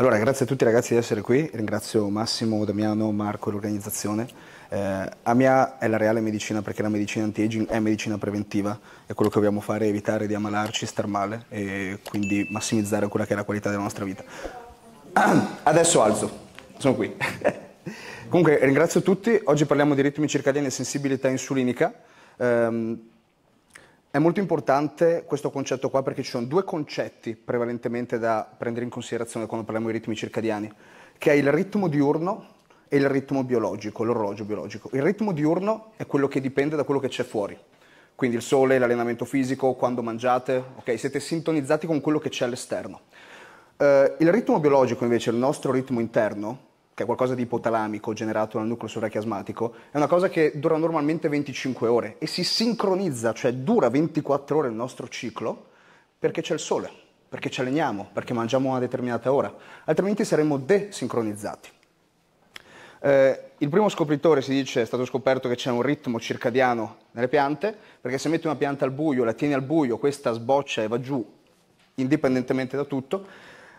Allora, grazie a tutti ragazzi di essere qui, ringrazio Massimo, Damiano, Marco e l'organizzazione. Eh, AMIA è la reale medicina perché la medicina anti-aging è medicina preventiva e quello che dobbiamo fare è evitare di ammalarci, star male e quindi massimizzare quella che è la qualità della nostra vita. adesso alzo, sono qui. Comunque ringrazio tutti, oggi parliamo di ritmi circadiani e sensibilità insulinica. Um, è molto importante questo concetto qua perché ci sono due concetti prevalentemente da prendere in considerazione quando parliamo di ritmi circadiani, che è il ritmo diurno e il ritmo biologico, l'orologio biologico. Il ritmo diurno è quello che dipende da quello che c'è fuori, quindi il sole, l'allenamento fisico, quando mangiate, ok? Siete sintonizzati con quello che c'è all'esterno. Uh, il ritmo biologico invece, il nostro ritmo interno, che è qualcosa di ipotalamico generato dal nucleo surachiasmatico, è una cosa che dura normalmente 25 ore e si sincronizza, cioè dura 24 ore il nostro ciclo, perché c'è il sole, perché ci alleniamo, perché mangiamo a una determinata ora, altrimenti saremmo desincronizzati. Eh, il primo scopritore si dice è stato scoperto che c'è un ritmo circadiano nelle piante, perché se metti una pianta al buio, la tieni al buio, questa sboccia e va giù indipendentemente da tutto,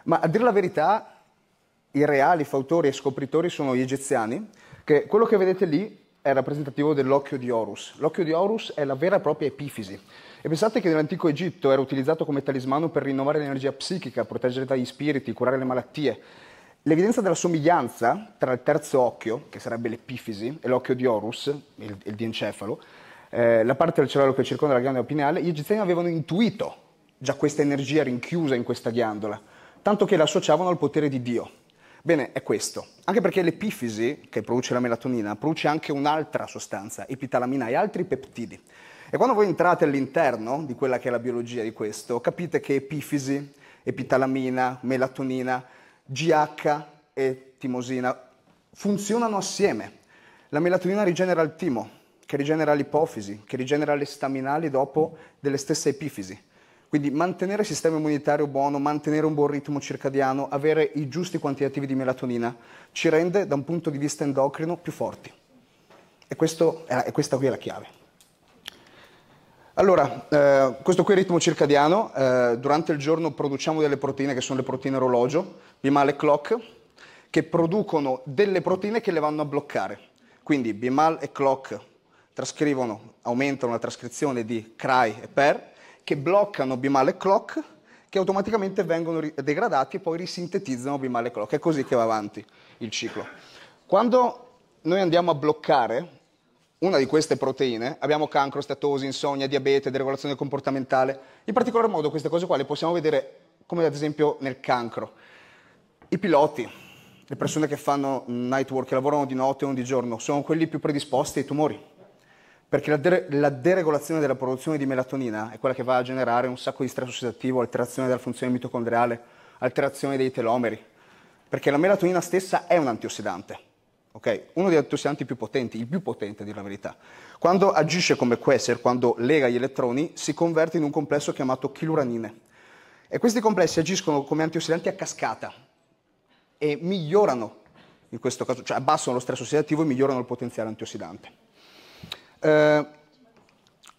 ma a dire la verità i reali fautori e scopritori sono gli egiziani, che quello che vedete lì è rappresentativo dell'occhio di Horus. L'occhio di Horus è la vera e propria epifisi. E pensate che nell'antico Egitto era utilizzato come talismano per rinnovare l'energia psichica, proteggere dagli spiriti, curare le malattie. L'evidenza della somiglianza tra il terzo occhio, che sarebbe l'epifisi, e l'occhio di Horus, il, il diencefalo, eh, la parte del cervello che circonda la ghiandola pineale, gli egiziani avevano intuito già questa energia rinchiusa in questa ghiandola, tanto che la associavano al potere di Dio. Bene, è questo. Anche perché l'epifisi, che produce la melatonina, produce anche un'altra sostanza, epitalamina e altri peptidi. E quando voi entrate all'interno di quella che è la biologia di questo, capite che epifisi, epitalamina, melatonina, GH e timosina funzionano assieme. La melatonina rigenera il timo, che rigenera l'ipofisi, che rigenera le staminali dopo delle stesse epifisi. Quindi mantenere il sistema immunitario buono, mantenere un buon ritmo circadiano, avere i giusti quantitativi di melatonina ci rende da un punto di vista endocrino più forti. E, questo, e questa qui è la chiave. Allora, eh, questo qui è il ritmo circadiano, eh, durante il giorno produciamo delle proteine che sono le proteine orologio, bimale clock, che producono delle proteine che le vanno a bloccare. Quindi bimal e clock trascrivono, aumentano la trascrizione di CRY e PER, che bloccano bimale clock che automaticamente vengono degradati e poi risintetizzano bimale clock. È così che va avanti il ciclo. Quando noi andiamo a bloccare una di queste proteine, abbiamo cancro, statosi, insonnia, diabete, deregolazione comportamentale, in particolar modo queste cose qua le possiamo vedere come ad esempio nel cancro. I piloti, le persone che fanno night work, che lavorano di notte o di giorno, sono quelli più predisposti ai tumori perché la, de- la, deregolazione della produzione di melatonina è quella che va a generare un sacco di stress ossidativo, alterazione della funzione mitocondriale, alterazione dei telomeri, perché la melatonina stessa è un antiossidante, ok? uno degli antiossidanti più potenti, il più potente a dir la verità. Quando agisce come Queser, quando lega gli elettroni, si converte in un complesso chiamato chiluranine. E questi complessi agiscono come antiossidanti a cascata e migliorano, in questo caso, cioè abbassano lo stress ossidativo e migliorano il potenziale antiossidante. Eh,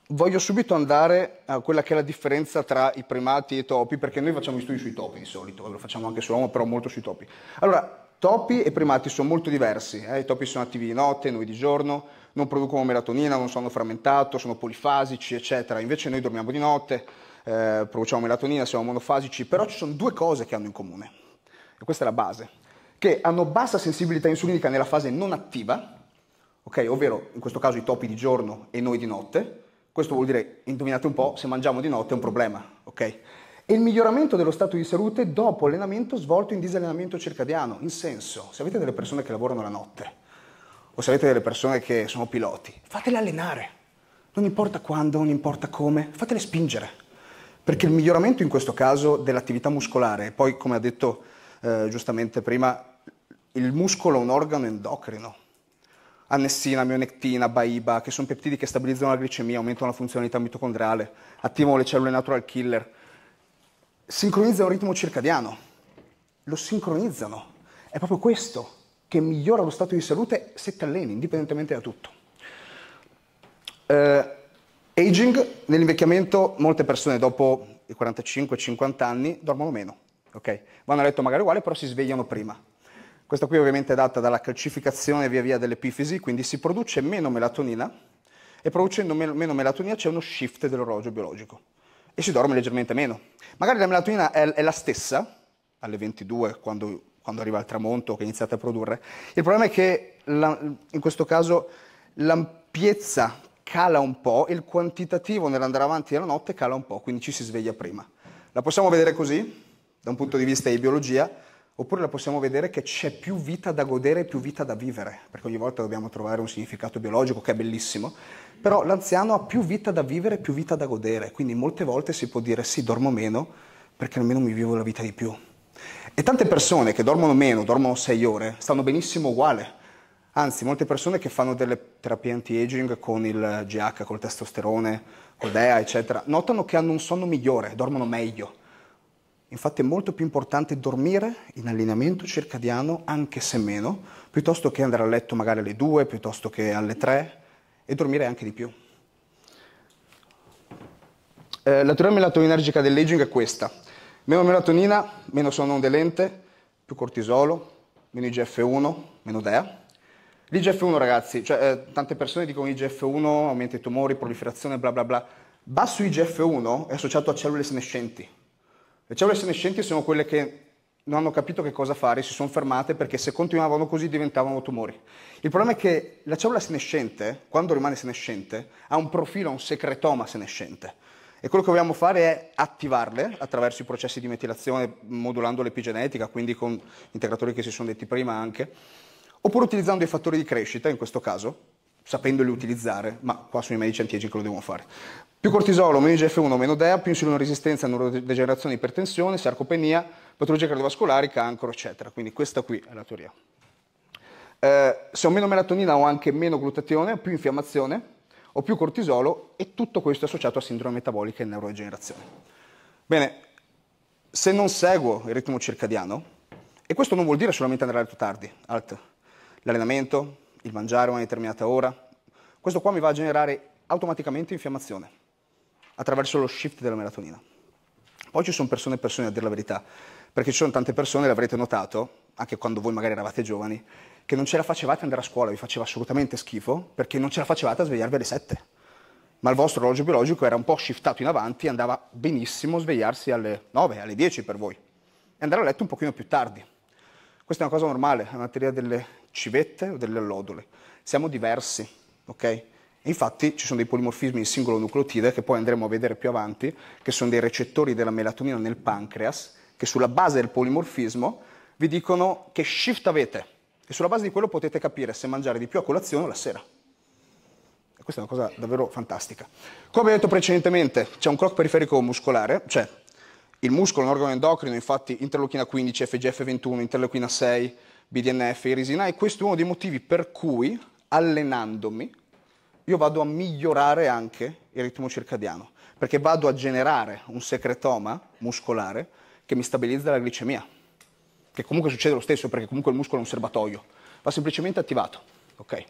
voglio subito andare a quella che è la differenza tra i primati e i topi, perché noi facciamo gli studi sui topi di solito, lo facciamo anche sull'uomo, però molto sui topi. Allora, topi e primati sono molto diversi, eh? i topi sono attivi di notte, noi di giorno, non producono melatonina, non sono frammentato, sono polifasici, eccetera. Invece noi dormiamo di notte, eh, produciamo melatonina, siamo monofasici, però ci sono due cose che hanno in comune, e questa è la base, che hanno bassa sensibilità insulinica nella fase non attiva, ok? Ovvero in questo caso i topi di giorno e noi di notte. Questo vuol dire, indovinate un po', se mangiamo di notte è un problema, ok? E il miglioramento dello stato di salute dopo allenamento svolto in disallenamento circadiano, in senso, se avete delle persone che lavorano la notte o se avete delle persone che sono piloti, fatele allenare. Non importa quando, non importa come, fatele spingere. Perché il miglioramento in questo caso dell'attività muscolare, poi come ha detto eh, giustamente prima, il muscolo è un organo endocrino, annessina, mionectina, baiba, che sono peptidi che stabilizzano la glicemia, aumentano la funzionalità mitocondriale, attivano le cellule natural killer, sincronizzano il ritmo circadiano, lo sincronizzano. È proprio questo che migliora lo stato di salute se ti alleni, indipendentemente da tutto. Eh, aging, nell'invecchiamento, molte persone dopo i 45-50 anni dormono meno, ok? Vanno a letto magari uguale, però si svegliano prima questa qui ovviamente è data dalla calcificazione via via dell'epifisi, quindi si produce meno melatonina e producendo meno melatonina c'è uno shift dell'orologio biologico e si dorme leggermente meno. Magari la melatonina è, la stessa alle 22 quando, quando arriva il tramonto che iniziate a produrre. Il problema è che la, in questo caso l'ampiezza cala un po', il quantitativo nell'andare avanti della notte cala un po', quindi ci si sveglia prima. La possiamo vedere così, da un punto di vista di biologia, Oppure la possiamo vedere che c'è più vita da godere e più vita da vivere, perché ogni volta dobbiamo trovare un significato biologico che è bellissimo, però l'anziano ha più vita da vivere e più vita da godere, quindi molte volte si può dire sì, dormo meno perché almeno mi vivo la vita di più. E tante persone che dormono meno, dormono 6 ore, stanno benissimo uguale. Anzi, molte persone che fanno delle terapie anti-aging con il GH, col testosterone, col DEA, eccetera, notano che hanno un sonno migliore, dormono meglio Infatti è molto più importante dormire in allineamento circadiano, anche se meno, piuttosto che andare a letto magari alle 2, piuttosto che alle 3 e dormire anche di più. Eh, la teoria melatoninergica dell'aging è questa. Meno melatonina, meno sonno delente, più cortisolo, meno IGF-1, meno DEA. L'IGF-1 ragazzi, cioè, eh, tante persone dicono IGF-1 aumenta i tumori, proliferazione, bla bla bla. Basso IGF-1 è associato a cellule senescenti, le cellule senescenti sono quelle che non hanno capito che cosa fare, si sono fermate perché se continuavano così diventavano tumori. Il problema è che la cellula senescente, quando rimane senescente, ha un profilo, un secretoma senescente. E quello che vogliamo fare è attivarle attraverso i processi di metilazione, modulando l'epigenetica, quindi con integratori che si sono detti prima anche, oppure utilizzando i fattori di crescita, in questo caso, sapendoli utilizzare, ma qua sui medici antiaging lo devono fare. Più cortisolo, meno IGF-1, meno DEA, più insulino resistenza, neurodegenerazione, ipertensione, sarcopenia, patologie cardiovascolari, cancro, eccetera. Quindi questa qui è la teoria. Eh, se ho meno melatonina ho anche meno glutatione, più infiammazione, ho più cortisolo e tutto questo è associato a sindrome metabolica e neurodegenerazione. Bene, se non seguo il ritmo circadiano, e questo non vuol dire solamente andare alto tardi, alt, l'allenamento, il mangiare a una determinata ora, questo qua mi va a generare automaticamente infiammazione attraverso lo shift della melatonina. Poi ci sono persone e persone a dire la verità, perché ci sono tante persone, l'avrete notato, anche quando voi magari eravate giovani, che non ce la facevate andare a scuola, vi faceva assolutamente schifo, perché non ce la facevate a svegliarvi alle 7. Ma il vostro orologio biologico era un po' shiftato in avanti e andava benissimo svegliarsi alle 9, alle 10 per voi, e andare a letto un pochino più tardi. Questa è una cosa normale, è una teoria delle civette o delle allodole. Siamo diversi, ok? Infatti ci sono dei polimorfismi in singolo nucleotide che poi andremo a vedere più avanti, che sono dei recettori della melatonina nel pancreas, che sulla base del polimorfismo vi dicono che shift avete e sulla base di quello potete capire se mangiare di più a colazione o la sera. E questa è una cosa davvero fantastica. Come abbiamo detto precedentemente, c'è un clock periferico muscolare, cioè il muscolo è un organo endocrino, infatti interleuchina 15, FGF21, interleuchina 6, BDNF e resina e questo è uno dei motivi per cui allenandomi io vado a migliorare anche il ritmo circadiano, perché vado a generare un secretoma muscolare che mi stabilizza la glicemia, che comunque succede lo stesso perché comunque il muscolo è un serbatoio, va semplicemente attivato. Okay.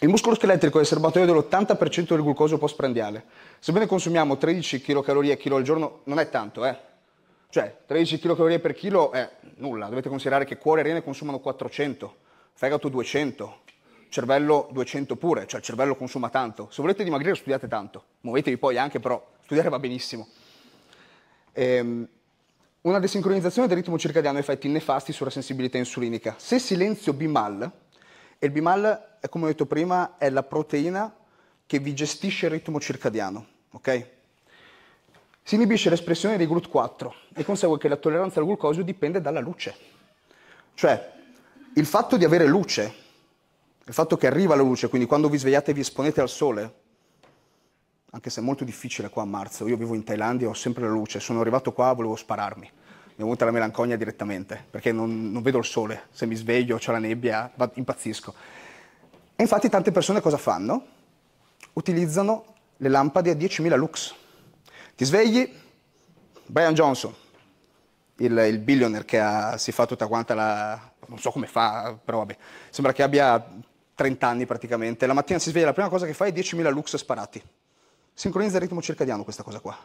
Il muscolo scheletrico è il serbatoio dell'80% del glucosio postprandiale. Sebbene consumiamo 13 kcal chilo al giorno, non è tanto, eh? Cioè 13 kcal per chilo è nulla, dovete considerare che cuore e rene consumano 400, fegato 200, cervello 200 pure, cioè il cervello consuma tanto. Se volete dimagrire studiate tanto, muovetevi poi anche però, studiare va benissimo. Ehm, una desincronizzazione del ritmo circadiano ha effetti nefasti sulla sensibilità insulinica. Se silenzio BIMAL, e il BIMAL, eh, come ho detto prima, è la proteina che vi gestisce il ritmo circadiano, ok? Si inibisce l'espressione dei GLUT4 e consegue che la tolleranza al glucosio dipende dalla luce. Cioè, il fatto di avere luce, il fatto che arriva la luce, quindi quando vi svegliate e vi esponete al sole, anche se è molto difficile qua a marzo, io vivo in Thailandia, ho sempre la luce, sono arrivato qua, volevo spararmi, mi è venuta la melanconia direttamente, perché non, non vedo il sole, se mi sveglio c'è la nebbia, impazzisco. E infatti tante persone cosa fanno? Utilizzano le lampade a 10.000 lux ti svegli, Brian Johnson, il, il billionaire che ha, si fa tutta quanta la... non so come fa, però vabbè, sembra che abbia 30 anni praticamente, la mattina si sveglia, la prima cosa che fa è 10.000 lux sparati. Sincronizza il ritmo circadiano questa cosa qua.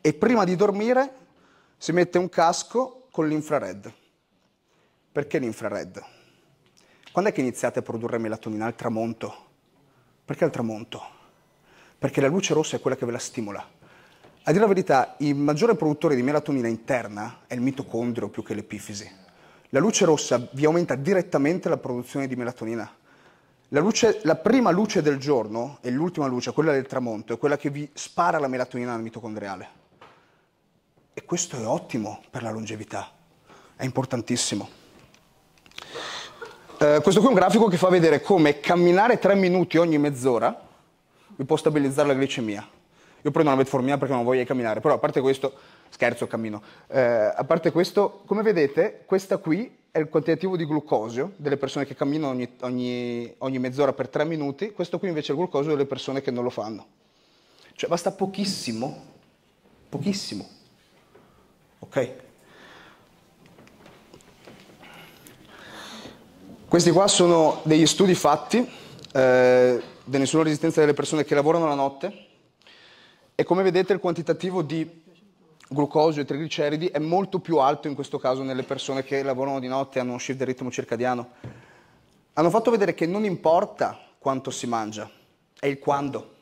E prima di dormire si mette un casco con l'infrared. Perché l'infrared? Quando è che iniziate a produrre melatonina al tramonto? Perché al tramonto? Perché la luce rossa è quella che ve la stimola a dire la verità, il maggiore produttore di melatonina interna è il mitocondrio più che l'epifisi. La luce rossa vi aumenta direttamente la produzione di melatonina. La, luce, la prima luce del giorno e l'ultima luce, quella del tramonto, è quella che vi spara la melatonina mitocondriale. E questo è ottimo per la longevità, è importantissimo. Eh, questo qui è un grafico che fa vedere come camminare 3 minuti ogni mezz'ora vi può stabilizzare la glicemia. Io prendo una metformina perché non voglio camminare, però a parte questo, scherzo, cammino. Eh, a parte questo, come vedete, questa qui è il quantitativo di glucosio delle persone che camminano ogni, ogni, ogni mezz'ora per tre minuti, questo qui invece è il glucosio delle persone che non lo fanno. Cioè basta pochissimo, pochissimo. Ok? Questi qua sono degli studi fatti eh, della sulla resistenza delle persone che lavorano la notte, e come vedete il quantitativo di glucosio e trigliceridi è molto più alto in questo caso nelle persone che lavorano di notte e hanno uno shift del ritmo circadiano. Hanno fatto vedere che non importa quanto si mangia, è il quando.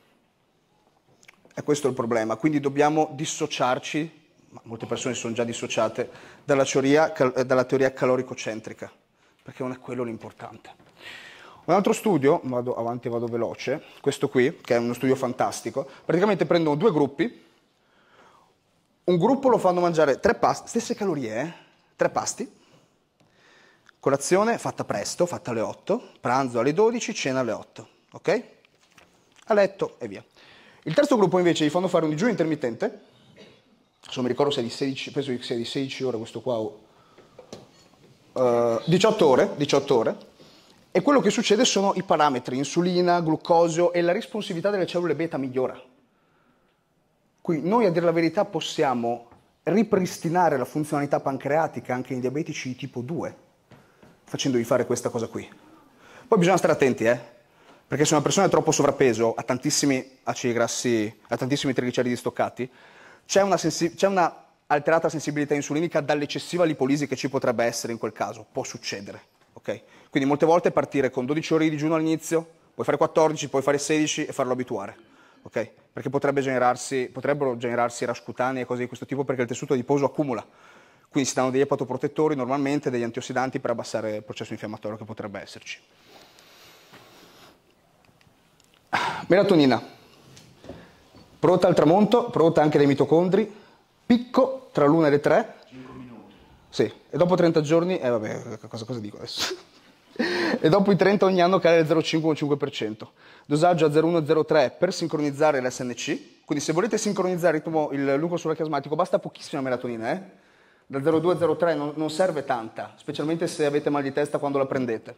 E questo è il problema, quindi dobbiamo dissociarci, ma molte persone sono già dissociate, dalla teoria, dalla teoria calorico-centrica, perché non è quello l'importante. Un altro studio, vado avanti, vado veloce, questo qui, che è uno studio fantastico, praticamente prendono due gruppi, un gruppo lo fanno mangiare tre pasti, stesse calorie, eh? tre pasti, colazione fatta presto, fatta alle 8, pranzo alle 12, cena alle 8, ok? A letto e via. Il terzo gruppo invece gli fanno fare un digiuno intermittente, non mi ricordo se è di 16, penso che sia di 16 ore questo qua, o, uh, eh, 18 ore, 18 ore, e quello che succede sono i parametri insulina, glucosio e la responsività delle cellule beta migliora. Qui noi a dire la verità possiamo ripristinare la funzionalità pancreatica anche in diabetici tipo 2 facendogli fare questa cosa qui. Poi bisogna stare attenti, eh? Perché se una persona è troppo sovrappeso, ha tantissimi acidi grassi, ha tantissimi trigliceridi stoccati, c'è una, sensi- c'è una alterata sensibilità insulinica dall'eccessiva lipolisi che ci potrebbe essere in quel caso, può succedere, ok? Quindi molte volte partire con 12 ore di digiuno all'inizio, puoi fare 14, puoi fare 16 e farlo abituare. Okay? Perché potrebbe generarsi, potrebbero generarsi rascutanee e cose di questo tipo perché il tessuto adiposo accumula. Quindi si danno degli epatoprotettori normalmente, degli antiossidanti per abbassare il processo infiammatorio che potrebbe esserci. Melatonina, prodotta al tramonto, prodotta anche dai mitocondri, picco tra l'una e le tre. 5 minuti. Sì, e dopo 30 giorni, eh vabbè, cosa, cosa dico adesso? e dopo i 30 ogni anno cade del 0,5-5%. Dosaggio a 0,1-0,3 per sincronizzare l'SNC, quindi se volete sincronizzare il, ritmo, il lucro sull'acchiasmatico basta pochissima melatonina, eh? dal 0,2-0,3 non, non serve tanta, specialmente se avete mal di testa quando la prendete.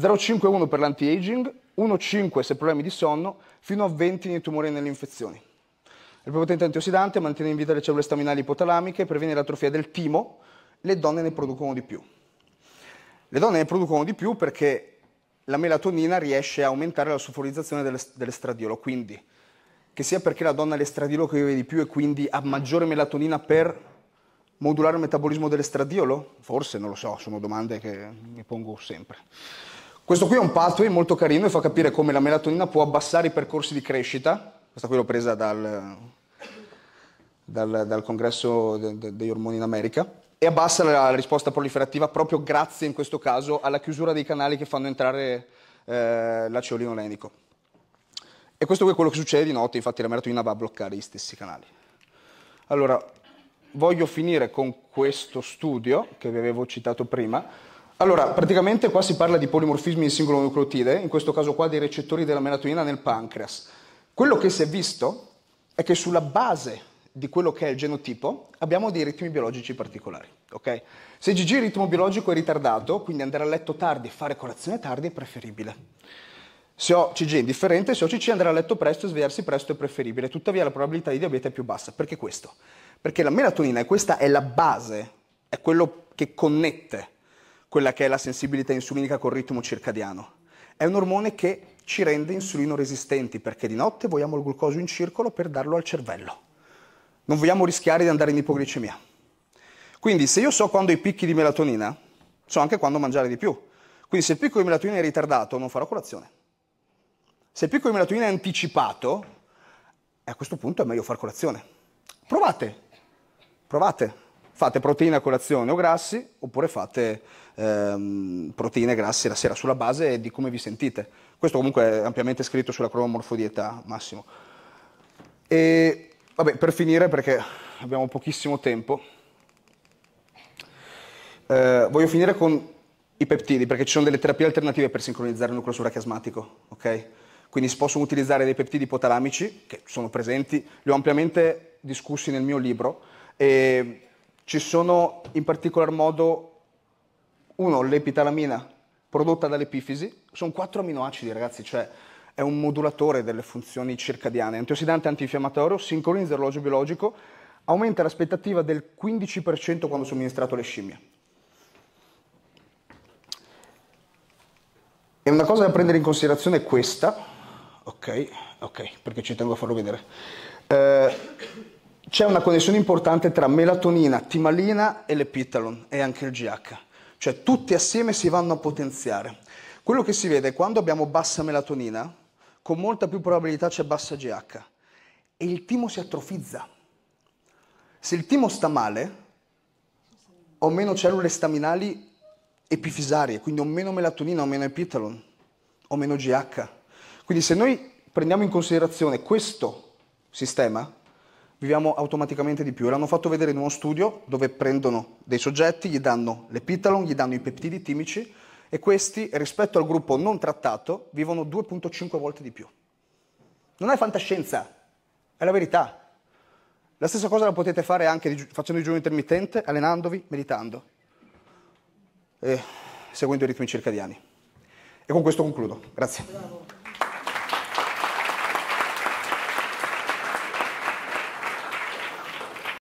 0,5-1 per l'anti-aging, 1,5 se problemi di sonno, fino a 20 nei tumori e nelle infezioni. Il prepotente antiossidante mantiene in vita le cellule staminali ipotalamiche, previene l'atrofia del timo, le donne ne producono di più. Le donne ne producono di più perché la melatonina riesce a aumentare la sulfurizzazione dell'estradiolo, quindi che sia perché la donna ha l'estradiolo che vive di più e quindi ha maggiore melatonina per modulare il metabolismo dell'estradiolo? Forse, non lo so, sono domande che mi pongo sempre. Questo qui è un pathway molto carino e fa capire come la melatonina può abbassare i percorsi di crescita. Questa qui l'ho presa dal, dal, dal congresso de, de, degli ormoni in America e abbassa la, la risposta proliferativa proprio grazie in questo caso alla chiusura dei canali che fanno entrare eh, l'aceolino lenico. E questo è quello che succede di notte, infatti la melatonina va a bloccare gli stessi canali. Allora, voglio finire con questo studio che vi avevo citato prima. Allora, praticamente qua si parla di polimorfismi di singolo nucleotide, in questo caso qua dei recettori della melatonina nel pancreas. Quello che si è visto è che sulla base di quello che è il genotipo, abbiamo dei ritmi biologici particolari. Okay? Se GG il ritmo biologico è ritardato, quindi andare a letto tardi e fare colazione tardi è preferibile. Se ho CG indifferente, se ho CC andare a letto presto e svegliarsi presto è preferibile, tuttavia la probabilità di diabete è più bassa. Perché questo? Perché la melatonina, e questa è la base, è quello che connette quella che è la sensibilità insulinica col ritmo circadiano. È un ormone che ci rende insulino resistenti perché di notte vogliamo il glucosio in circolo per darlo al cervello non vogliamo rischiare di andare in ipoglicemia. Quindi se io so quando i picchi di melatonina, so anche quando mangiare di più. Quindi se il picco di melatonina è ritardato, non farò colazione. Se il picco di melatonina è anticipato, eh, a questo punto è meglio far colazione. Provate, provate. Fate proteine a colazione o grassi, oppure fate ehm, proteine e grassi la sera, sulla base di come vi sentite. Questo comunque è ampiamente scritto sulla cromomorfodietà, Massimo. E Vabbè, per finire, perché abbiamo pochissimo tempo, eh, voglio finire con i peptidi, perché ci sono delle terapie alternative per sincronizzare il nucleo surachiasmatico, ok? Quindi si possono utilizzare dei peptidi ipotalamici, che sono presenti, li ho ampiamente discussi nel mio libro, e ci sono in particolar modo, uno, l'epitalamina prodotta dall'epifisi, sono quattro aminoacidi, ragazzi, cioè è un modulatore delle funzioni circadiane, antiossidante antinfiammatorio, sincronizza l'orologio biologico, aumenta l'aspettativa del 15% quando somministrato alle scimmie. E una cosa da prendere in considerazione è questa, ok, ok, perché ci tengo a farlo vedere. Eh, c'è una connessione importante tra melatonina, timalina e l'epitalon e anche il GH, cioè tutti assieme si vanno a potenziare. Quello che si vede quando abbiamo bassa melatonina con molta più probabilità c'è bassa GH e il timo si atrofizza. Se il timo sta male, ho meno cellule staminali epifisarie, quindi ho meno melatonina, ho meno epitalon, ho meno GH. Quindi se noi prendiamo in considerazione questo sistema, viviamo automaticamente di più. L'hanno fatto vedere in uno studio dove prendono dei soggetti, gli danno l'epitalon, gli danno i peptidi timici, e questi rispetto al gruppo non trattato vivono 2.5 volte di più. Non è fantascienza, è la verità. La stessa cosa la potete fare anche facendo il digiuno intermittente, allenandovi, meditando e seguendo i ritmi circadiani. E con questo concludo. Grazie.